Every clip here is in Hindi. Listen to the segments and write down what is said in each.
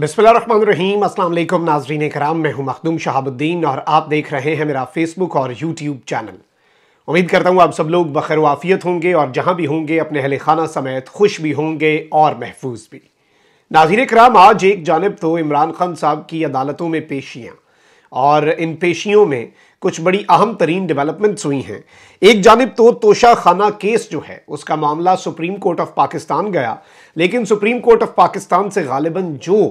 बिस्मिल्लाम असल नाजरीन कराम मैं हूं मखदूम शहाबुद्दीन और आप देख रहे हैं मेरा फेसबुक और यूट्यूब चैनल उम्मीद करता हूं आप सब लोग बखर वाफियत होंगे और जहां भी होंगे अपने अहल खाना समेत खुश भी होंगे और महफूज भी नाजीर कराम आज एक जानब तो इमरान खान साहब की अदालतों में पेशियाँ और इन पेशियों में कुछ बड़ी अहम तरीन डेवलपमेंट्स हुई हैं एक जानब तो तोशा खाना केस जो है उसका मामला सुप्रीम कोर्ट ऑफ पाकिस्तान गया लेकिन सुप्रीम कोर्ट ऑफ पाकिस्तान से गालिबा जो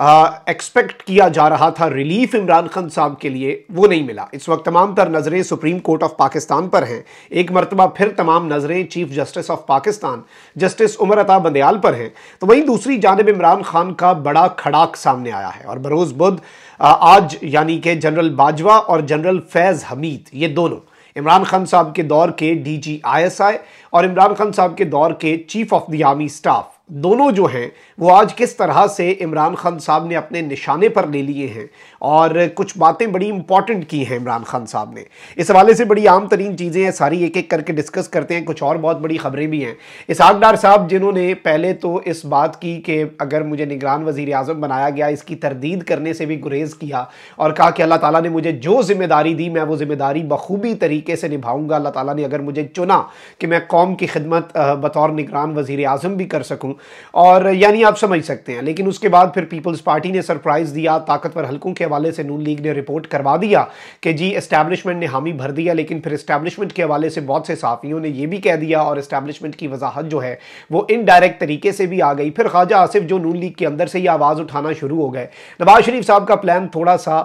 एक्सपेक्ट किया जा रहा था रिलीफ इमरान खान साहब के लिए वो नहीं मिला इस वक्त तमाम तर नज़रें सुप्रीम कोर्ट ऑफ पाकिस्तान पर हैं एक मरतबा फिर तमाम नज़रें chief justice of Pakistan justice Umar Ata Bandial पर हैं तो वहीं दूसरी जानब इमरान खान का बड़ा खड़ाक सामने आया है और बरोज़ बुद्ध आज यानी कि जनरल बाजवा और जनरल फैज़ हमीद ये दोनों इमरान खान साहब के दौर के D G I S I और इमरान खान साहब के दौर के chief of the army staff दोनों जो हैं वो आज किस तरह से इमरान खान साहब ने अपने निशाने पर ले लिए हैं और कुछ बातें बड़ी इंपॉर्टेंट की हैं इमरान खान साहब ने इस हवाले से बड़ी आम तरीन चीज़ें हैं सारी एक एक करके डिस्कस करते हैं कुछ और बहुत बड़ी खबरें भी हैं इसहाक डार साहब जिन्होंने पहले तो इस बात की कि अगर मुझे निगरान वजीर अजम बनाया गया इसकी तरदीद करने से भी गुरेज किया और कहा कि अल्लाह ताली ने मुझे जो जिम्मेदारी दी मैं वो जिम्मेदारी बखूबी तरीके से निभाऊँगा अल्लाह ताली ने अगर मुझे चुना कि मैं कौम की खिदमत बतौर निगरान वजीर अजम भी कर सकूँ और यानी आप समझ सकते हैं लेकिन उसके बाद फिर पीपल्स पार्टी ने सरप्राइज़ दिया ताकतवर हलकों के हवाले से नून लीग ने रिपोर्ट करवा दिया कि जी एस्टैब्लिशमेंट ने हामी भर दिया लेकिन फिर इस्टैब्लिशमेंट के हवाले से बहुत से साफियों ने यह भी कह दिया और इस्टैब्लिशमेंट की वजाहत जो है वो इनडायरेक्ट तरीके से भी आ गई फिर ख्वाजा आसिफ जो नून लीग के अंदर से ही आवाज़ उठाना शुरू हो गए नवाज शरीफ साहब का प्लान थोड़ा सा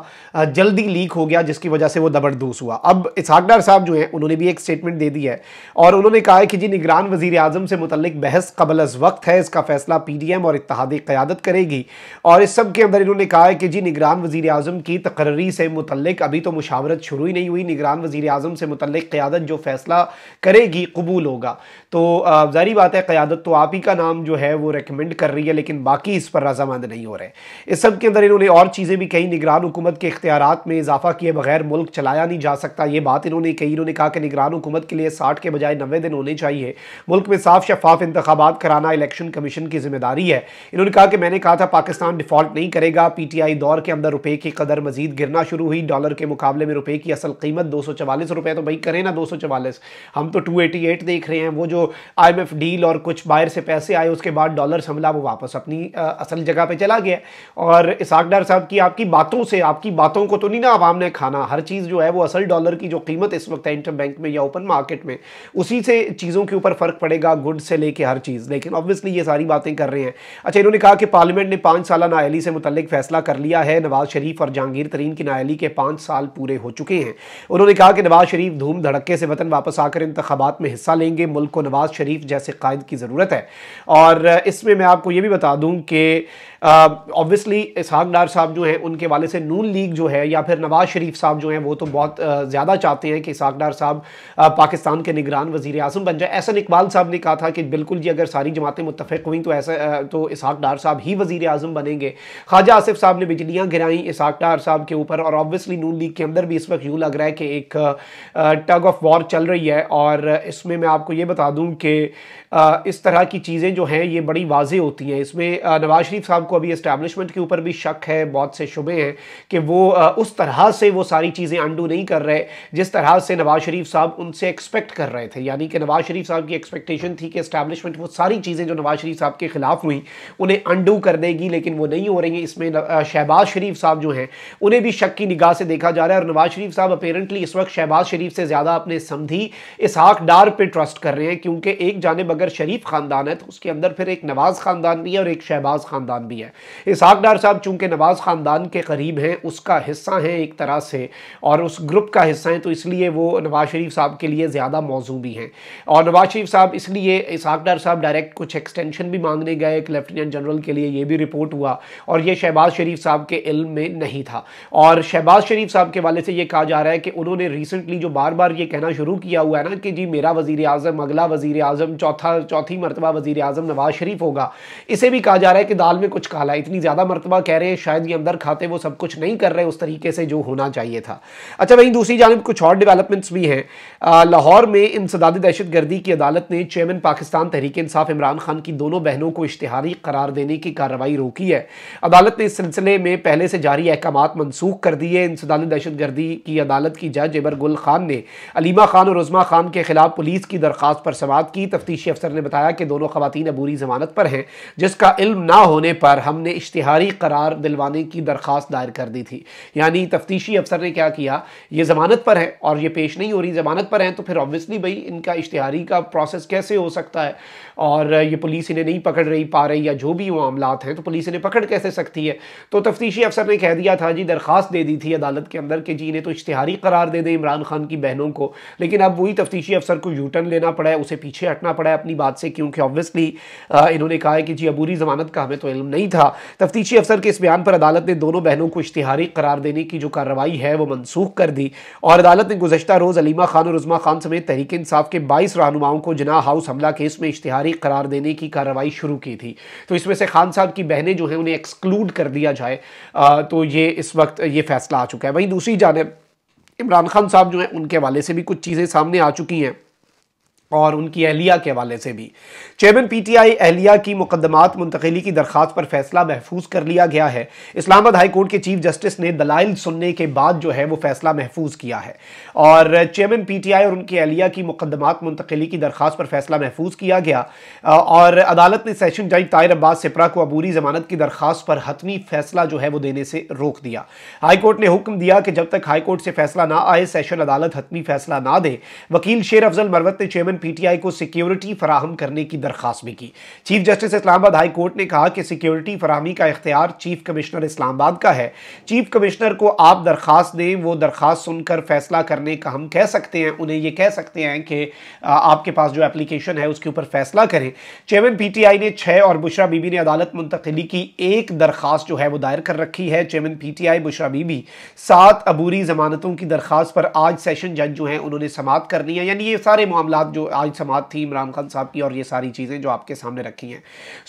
जल्दी लीक हो गया जिसकी वजह से वो दबरदूस हुआ अब इसहाकडार साहब जो हैं उन्होंने भी एक स्टेटमेंट दे दी है और उन्होंने कहा है कि जी निगरान वजीर अजम से मुतलिक बहस कबल अज वक्त है इसका फैसला पी डी एम और इतिहादी क़्यादत करेगी और इस सब के अंदर इन्होंने कहा है कि जी निगरान वजी अजम की तकर्री से मुतलक अभी तो मुशावरत शुरू ही नहीं हुई निगरान वजी अजम से मुतल क़्यादत जो फैसला करेगी कबूल होगा तो जारी बात है क़्यादत तो आप ही का नाम जो है वो रिकमेंड कर रही है लेकिन बाकी इस पर रजामंद नहीं हो रहे इस सब के अंदर इन्होंने और चीज़ें भी कहीं निगरान हुकूमत के इख्तियार में इजाफा किए बगैर मुल्क चलाया नहीं जा सकता ये बात इन्होंने कही इन्होंने कहा कि निगरान हुकूमत के लिए साठ के बजाय नबे दिन होने चाहिए मुल्क में साफ शफाफ इंतबात कराना इलेक्शन कमीशन की जिम्मेदारी है इन्होंने कहा कि मैंने कहा था पाकिस्तान डिफॉल्ट नहीं करेगा पी टी आई दौर के अंदर रुपये की कदर मजीद गिरना शुरू हुई डॉलर के मुकाबले में रुपये की असल कीमत दो सौ चवालीस रुपये तो भाई करें ना दो सौ चवालीस हम तो टू एटी एट देख रहे हैं वो जो जो आईएमएफ डील और कुछ बाहर से पैसे आए उसके बाद डॉलर संभला वो वापस अपनी आ, असल जगह पे चला गया और इसाक डार साहब की आपकी बातों से आपकी बातों को तो नहीं ना आवाम ने खाना हर चीज़ जो है वो असल डॉलर की जो कीमत इस वक्त है इंटर बैंक में या ओपन मार्केट में उसी से चीज़ों के ऊपर फ़र्क पड़ेगा गुड से लेके हर चीज़ लेकिन ऑब्वियसली ये सारी बातें कर रहे हैं अच्छा इन्होंने कहा कि पार्लियामेंट ने पाँच साल नायली से मुतलिक फैसला कर लिया है नवाज शरीफ और जहांगीर तरीन की नायली के पाँच साल पूरे हो चुके हैं उन्होंने कहा कि नवाज शरीफ धूम धड़के से वतन वापस आकर इंतबात में हिस्सा लेंगे मुल्क को नवाज़ शरीफ जैसे कायद की ज़रूरत है और इसमें मैं आपको ये भी बता दूँ कि ऑब्वियसली इसहाक डार साहब जो हैं उनके वाले से नून लीग जो है या फिर नवाज़ शरीफ साहब जो हैं वो तो बहुत ज़्यादा चाहते हैं कि इसहाक डार साहब पाकिस्तान के निगरान वज़ी अजम बन जाए ऐसा इकबाल साहब ने कहा था कि बिल्कुल जी अगर सारी जमातें मुतफ़ हुई तो ऐसा तो इसहाक डार साहब ही वज़ी अजम बनेंगे ख्वाजा आसिफ साहब ने बिजलियाँ गिराई इसहाक डार साहब के ऊपर और ऑब्वियसली नून लीग के अंदर भी इस वक्त यूँ लग रहा है कि एक टग ऑफ वॉर चल रही है और इसमें मैं आपको ये बता दूँ दूं कि इस तरह की चीज़ें जो हैं ये बड़ी वाजे होती हैं इसमें नवाज शरीफ साहब को अभी इस्टेबलिशमेंट के ऊपर भी शक है बहुत से शुबे हैं कि वो उस तरह से वो सारी चीज़ें अंडू नहीं कर रहे जिस तरह से नवाज शरीफ साहब उनसे एक्सपेक्ट कर रहे थे यानी कि नवाज शरीफ साहब की एक्सपेक्टेशन थी कि इस्टेबलिशमेंट वो सारी चीज़ें जो नवाज शरीफ साहब के ख़िलाफ़ हुई उन्हें अंडू कर देगी लेकिन वो नहीं हो रही हैं इसमें शहबाज शरीफ साहब जो हैं उन्हें भी शक की निगाह से देखा जा रहा है और नवाज शरीफ साहब अपेरेंटली इस वक्त शहबाज शरीफ से ज़्यादा अपने समधी इसहाक डार पर ट्रस्ट कर रहे हैं क्योंकि चूंकि एक जाने बगैर शरीफ ख़ानदान है तो उसके अंदर फिर एक नवाज़ ख़ानदान भी है और एक शहबाज ख़ानदान भी है इसहाक डार साहब चूंकि नवाज़ ख़ानदान के करीब हैं उसका हिस्सा हैं एक तरह से और उस ग्रुप का हिस्सा हैं तो इसलिए वो नवाज़ शरीफ साहब के लिए ज़्यादा मौजू भी हैं और नवाज़ शरीफ साहब इसलिए इसहाक डार साहब डायरेक्ट कुछ एक्सटेंशन भी मांगने गए एक लेफ्टिनेंट जनरल के लिए ये भी रिपोर्ट हुआ और ये शहबाज शरीफ साहब के इल्म में नहीं था और शहबाज शरीफ साहब के वाले से ये कहा जा रहा है कि उन्होंने रिसेंटली जो बार बार ये कहना शुरू किया हुआ है ना कि जी मेरा वजीर अजम अगला वजीर आजम चौथा चौथी मरतबा वजीर आजम नवाज शरीफ होगा इसे भी कहा जा रहा है कि दाल में कुछ काला इतनी ज़्यादा मरतबा कह रहे हैं शायद ये अंदर खाते वो सब कुछ नहीं कर रहे उस तरीके से जो होना चाहिए था अच्छा वहीं दूसरी जानब कुछ और डेवलपमेंट्स भी हैं लाहौर में इंसदाद दहशत गर्दी की अदालत ने चेयरमैन पाकिस्तान तहरीक इंसाफ इमरान खान की दोनों बहनों को इश्तहारी करार देने की कार्रवाई रोकी है अदालत ने इस सिलसिले में पहले से जारी अहकाम मनसूख कर दिए इंसदाद दहशत गर्दी की अदालत की जज एबर गुल खान ने अलीमा खान और उजमा खान के खिलाफ पुलिस की दरख्वास्त पर समात की तफ्तीशी अफसर ने बताया कि दोनों खवतिन अबूरी जमानत पर हैं जिसका इल्म ना होने पर हमने इश्तहारी करार दिलवाने की दरख्वास्त दायर कर दी थी यानी तफ्तीशी अफसर ने क्या किया ये ज़मानत पर है और ये पेश नहीं हो रही ज़मानत पर हैं तो फिर ऑब्वियसली भाई इनका इश्तहारी का प्रोसेस कैसे हो सकता है और ये पुलिस इन्हें नहीं पकड़ रही पा रही या जो भी वो मामला हैं तो पुलिस इन्हें पकड़ कैसे सकती है तो तफ्तीशी अफसर ने कह दिया था जी दरख्वास्त दे दी थी अदालत के अंदर कि जी इन्हें तो इश्तहारी करार दे दें इमरान खान की बहनों को लेकिन अब वही तफ्तीशी अफसर को यूटर्न लेना पड़ा है उसे से पीछे हटना पड़ा है अपनी बात से क्योंकि ऑब्वियसली इन्होंने कहा है कि जी अबूरी जमानत का हमें तो इलम नहीं था तफ्तीशी अफसर के इस बयान पर अदालत ने दोनों बहनों को इश्तिहारी करार देने की जो कार्रवाई है वो मनसूख कर दी और अदालत ने गुजशत रोज़ अलीमा खान और उजमा खान समेत तहरीक इंसाफ के बाईस रहनुमाओं को जना हाउस हमला केस में इश्तिहारी करार देने की कार्रवाई शुरू की थी तो इसमें से खान साहब की बहनें जो हैं उन्हें एक्सक्लूड कर दिया जाए तो ये इस वक्त ये फैसला आ चुका है वहीं दूसरी जानब इमरान खान साहब जो हैं उनके हवाले से भी कुछ चीज़ें सामने आ चुकी हैं और उनकी अहलिया के हवाले से भी चेयरमैन पीटीआई अहलिया की मुकदमात मुंतकली की दरख्वास्त पर फैसला महफूज कर लिया गया है इस्लामाबाद हाई कोर्ट के चीफ जस्टिस ने दलाइल सुनने के बाद जो है वो फैसला महफूज किया है और चेयरमैन पीटीआई और उनकी अहलिया की मुकदमात मुंतकली की दरख्वास्त पर फैसला महफूज किया गया और अदालत ने सेशन जज तायर अब्बास सिपरा को अबूरी जमानत की दरख्वास्त पर हतमी फैसला जो है वो देने से रोक दिया हाईकोर्ट ने हुक्म दिया कि जब तक हाईकोर्ट से फैसला ना आए सेशन अदालत हतमी फैसला ना दे वकील शेर अफजल मरवत ने चेयरमैन पीटीआई को सिक्योरिटी फराहम करने की दरखास्त भी की chief justice Islamabad high court ने कहा कि सिक्योरिटी फराहमी का इख्तियार चीफ कमिश्नर इस्लामाबाद का है चीफ कमिश्नर को आप दरखास्त दें वो दरखास्त सुनकर फैसला करने का हम कह सकते हैं उन्हें ये कह सकते हैं कि आपके पास जो एप्लीकेशन है उसके ऊपर फैसला करें चेयरमैन पी ने छः और बुशरा बीबी ने अदालत मुंतकली की एक दरखास्त जो है वो दायर कर रखी है चेयरमैन पीटीआई बुशरा बीबी सात अबूरी जमानतों की दरखास्त पर आज सेशन जज जो हैं उन्होंने समाप्त कर लिया यानी ये सारे मामला जो आज समाज थी इमरान खान साहब की और ये सारी चीज़ें जो आपके सामने रखी हैं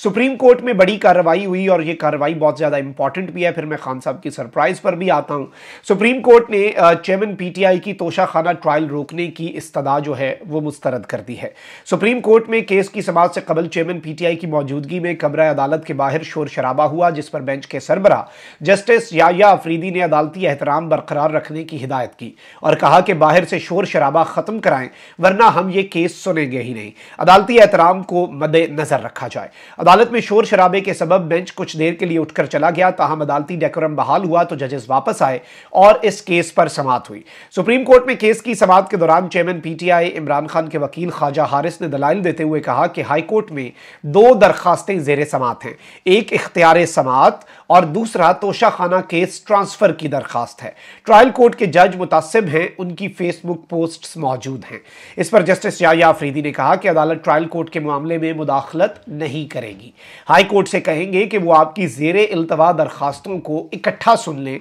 सुप्रीम कोर्ट में बड़ी कार्रवाई हुई और ये कार्रवाई बहुत ज़्यादा इंपॉर्टेंट भी है फिर मैं खान साहब की सरप्राइज़ पर भी आता हूँ सुप्रीम कोर्ट ने चेयरमैन पीटीआई की तोशाखाना ट्रायल रोकने की इस्तदा जो है वो मुस्तरद कर दी है सुप्रीम कोर्ट में केस की समाज से कबल चेयरमैन पीटीआई की मौजूदगी में कमरा अदालत के बाहर शोर शराबा हुआ जिस पर बेंच के सरबरा जस्टिस याया अफरीदी ने अदालती एहतराम बरकरार रखने की हिदायत की और कहा कि बाहर से शोर शराबा ख़त्म कराएं वरना हम ये केस केस सुनेंगे ही नहीं अदालती एहतराम को मद्देनजर रखा जाए अदालत में शोर शराबे के सबब बेंच कुछ देर के लिए उठकर चला गया तहम अदालती डेकोरम बहाल हुआ तो जजेस वापस आए और इस केस पर समाप्त हुई सुप्रीम कोर्ट में केस की समाप्त के दौरान चेयरमैन पीटीआई इमरान खान के वकील ख्वाजा हारिस ने दलाइल देते हुए कहा कि हाईकोर्ट में दो दरखास्तें जेर समात हैं एक इख्तियार समात और दूसरा तोशाखाना केस ट्रांसफर की दरखास्त है ट्रायल कोर्ट के जज मुतासिब हैं उनकी फेसबुक पोस्ट मौजूद हैं इस पर जस्टिस या अफरीदी ने कहा कि अदालत ट्रायल कोर्ट के मामले में मुदाखलत नहीं करेगी हाई कोर्ट से कहेंगे कि वो आपकी जेर अल्तवा दरखास्तों को इकट्ठा सुन लें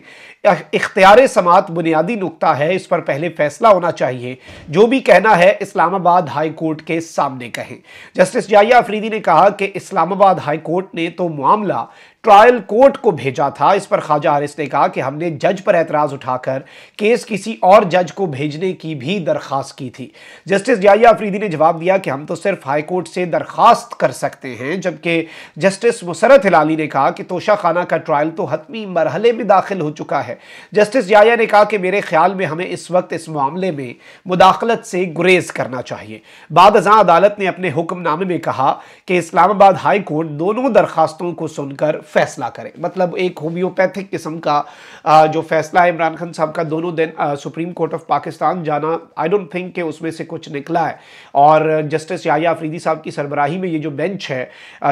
इख्तियार समात बुनियादी नुकता है इस पर पहले फैसला होना चाहिए जो भी कहना है इस्लामाबाद हाई कोर्ट के सामने कहें जस्टिस जाया अफरीदी ने कहा कि इस्लामाबाद हाई कोर्ट ने तो मामला ट्रायल कोर्ट को भेजा था इस पर ख्वाजा हारिस ने कहा कि हमने जज पर एतराज़ उठाकर केस किसी और जज को भेजने की भी दरखास्त की थी जस्टिस जाया अफरीदी ने जवाब दिया कि हम तो सिर्फ हाई कोर्ट से दरखास्त कर सकते हैं जबकि जस्टिस मुसरत हिलाली ने कहा कि तोशा खाना का ट्रायल तो हतमी मरहले में दाखिल हो चुका है जस्टिस जाया ने कहा कि मेरे ख्याल में हमें इस वक्त इस मामले में मुदाखलत से गुरेज करना चाहिए बाद अदालत ने अपने हुक्मनामे में कहा कि इस्लामाबाद हाई कोर्ट दोनों दरखास्तों को सुनकर फैसला करें मतलब एक होम्योपैथिक किस्म का जो फैसला है इमरान खान साहब का दोनों दिन सुप्रीम कोर्ट ऑफ पाकिस्तान जाना आई डोंट थिंक कि उसमें से कुछ निकला है और जस्टिस याया अफरीदी साहब की सरबराही में ये जो बेंच है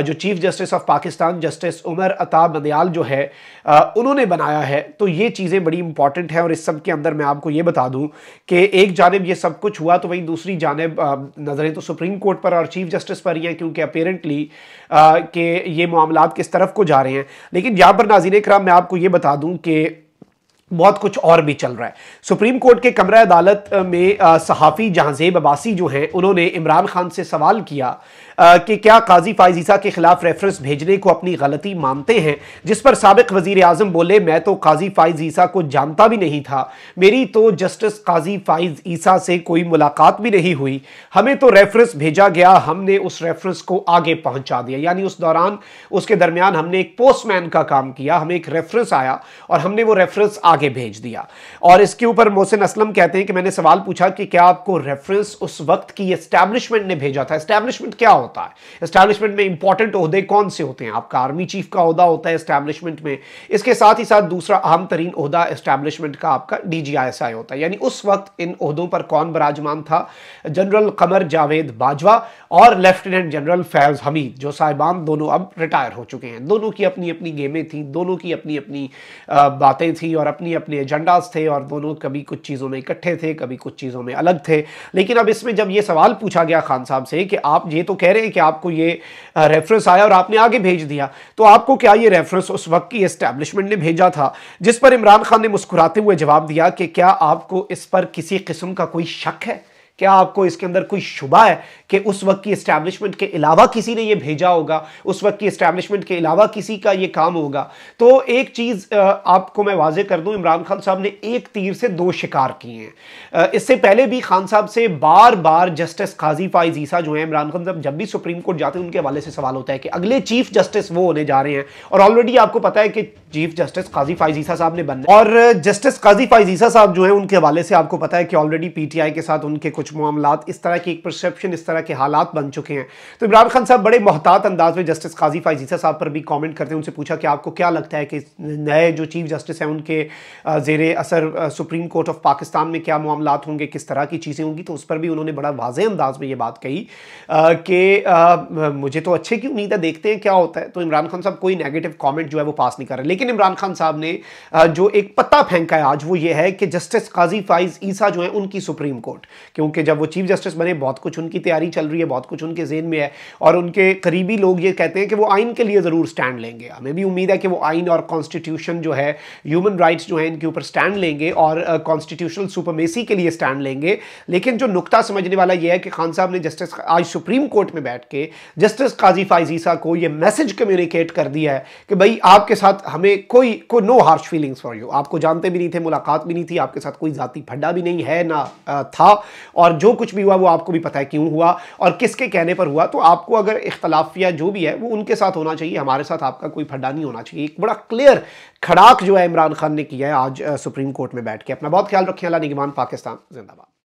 जो chief justice of Pakistan justice Umar Ata Bandial जो है उन्होंने बनाया है तो ये चीज़ें बड़ी इंपॉर्टेंट हैं और इस सब के अंदर मैं आपको ये बता दूँ कि एक जानब ये सब कुछ हुआ तो वहीं दूसरी जानब नज़रें तो सुप्रीम कोर्ट पर और चीफ जस्टिस पर ही हैं क्योंकि अपेरेंटली कि ये मामला किस तरफ को जा रहे हैं रहे हैं लेकिन यहाँ पर नाजीन कराम मैं आपको ये बता दूँ कि बहुत कुछ और भी चल रहा है सुप्रीम कोर्ट के कमरा अदालत में सहाफ़ी जहाँजेब अबासी जो हैं उन्होंने इमरान खान से सवाल किया कि क्या काजी फायजीसा के खिलाफ रेफरेंस भेजने को अपनी गलती मानते हैं जिस पर सबक वजीर आजम बोले मैं तो काजी फाइज ईसा को जानता भी नहीं था मेरी तो जस्टिस काजी फाइज ईसा से कोई मुलाकात भी नहीं हुई हमें तो रेफरेंस भेजा गया हमने उस रेफरेंस को आगे पहुँचा दिया यानी उस दौरान उसके दरमियान हमने एक पोस्टमैन का काम किया हमें एक रेफरेंस आया और हमने वो रेफरेंस आगे आगे भेज दिया और इसके ऊपर मोहसिन असलम कहते हैं कि मैंने सवाल पूछा कि क्या आपको रेफरेंस उस वक्त की एस्टैब्लिशमेंट ने भेजा था एस्टैब्लिशमेंट क्या होता है एस्टैब्लिशमेंट में इंपॉर्टेंट अहदे कौन से होते हैं आपका आर्मी चीफ का अहदा होता है एस्टैब्लिशमेंट में इसके साथ ही साथ दूसरा अहम तरीन अहदा एस्टैब्लिशमेंट का आपका डी जी आई आई होता है यानी उस वक्त इन अहदों पर कौन बराजमान था जनरल कमर जावेद बाजवा और लेफ्टिनेंट जनरल फैज हमीद जो साहिबान दोनों अब रिटायर हो चुके हैं दोनों की अपनी अपनी गेमें थी दोनों की अपनी अपनी बातें थी और अपनी अपनी अपने एजेंडाज थे और दोनों कभी कुछ चीज़ों में इकट्ठे थे कभी कुछ चीज़ों में अलग थे लेकिन अब इसमें जब ये सवाल पूछा गया खान साहब से कि आप ये तो कह रहे हैं कि आपको ये रेफरेंस आया और आपने आगे भेज दिया तो आपको क्या ये रेफरेंस उस वक्त की इस्टेब्लिशमेंट ने भेजा था जिस पर इमरान खान ने मुस्कुराते हुए जवाब दिया कि क्या आपको इस पर किसी किस्म का कोई शक है क्या आपको इसके अंदर कोई शुबा है कि उस वक्त की इस्टेब्लिशमेंट के अलावा किसी ने ये भेजा होगा उस वक्त की इस्टेब्लिशमेंट के अलावा किसी का ये काम होगा तो एक चीज़ आपको मैं वाजे कर दूं इमरान खान साहब ने एक तीर से दो शिकार किए हैं इससे पहले भी खान साहब से बार बार जस्टिस काजी फाइज ईसा जो है इमरान खान साहब जब भी सुप्रीम कोर्ट जाते हैं उनके हवाले से सवाल होता है कि अगले चीफ जस्टिस वो होने जा रहे हैं और ऑलरेडी आपको पता है कि चीफ जस्टिस काजी फाइजीसा साहब ने बनने और जस्टिस काजी फाइजीसा साहब जो है उनके हवाले से आपको पता है कि ऑलरेडी पीटीआई के साथ उनके कुछ मामला इस तरह की एक परसेप्शन इस तरह के हालात बन चुके हैं तो इमरान खान साहब बड़े मोहतात अंदाज में जस्टिस काजी फाइजीसा साहब पर भी कॉमेंट करते हैं उनसे पूछा कि आपको क्या लगता है कि नए जो चीफ जस्टिस हैं उनके जेर असर सुप्रीम कोर्ट ऑफ पाकिस्तान में क्या मामला होंगे किस तरह की चीज़ें होंगी तो उस पर भी उन्होंने बड़ा वाज अंदाज में ये बात कही कि मुझे तो अच्छे की उम्मीद है देखते हैं क्या होता है तो इमरान खान साहब कोई नेगेटिव कॉमेंट जो है वो पास नहीं कर रहे लेकिन लेकिन इमरान खान साहब ने जो एक पत्ता फेंका है आज वो ये है कि जस्टिस काजी फाइज ईसा जो है उनकी सुप्रीम कोर्ट क्योंकि जब वो चीफ जस्टिस बने बहुत कुछ उनकी तैयारी चल रही है बहुत कुछ उनके जेन में है और उनके करीबी लोग ये कहते हैं कि वो आइन के लिए ज़रूर स्टैंड लेंगे हमें भी उम्मीद है कि वो आइन और कॉन्स्टिट्यूशन जो है ह्यूमन राइट्स जो है इनके ऊपर स्टैंड लेंगे और कॉन्स्टिट्यूशनल सुपरमेसी के लिए स्टैंड लेंगे लेकिन जो नुकता समझने वाला ये है कि खान साहब ने जस्टिस आज सुप्रीम कोर्ट में बैठ के जस्टिस काजी फाइज ईसा को ये मैसेज कम्युनिकेट कर दिया है कि भाई आपके साथ हमें में कोई कोई no harsh feelings for you आपको जानते भी नहीं थे मुलाकात भी नहीं थी आपके साथ कोई जाति फड्डा भी नहीं है ना था और जो कुछ भी हुआ वो आपको भी पता है क्यों हुआ और किसके कहने पर हुआ तो आपको अगर इख्तलाफिया जो भी है वो उनके साथ होना चाहिए हमारे साथ आपका कोई फड्डा नहीं होना चाहिए एक बड़ा क्लियर खड़ाक जो है इमरान खान ने किया है आज सुप्रीम कोर्ट में बैठ के अपना बहुत ख्याल रखें अला निगमान पाकिस्तान जिंदाबाद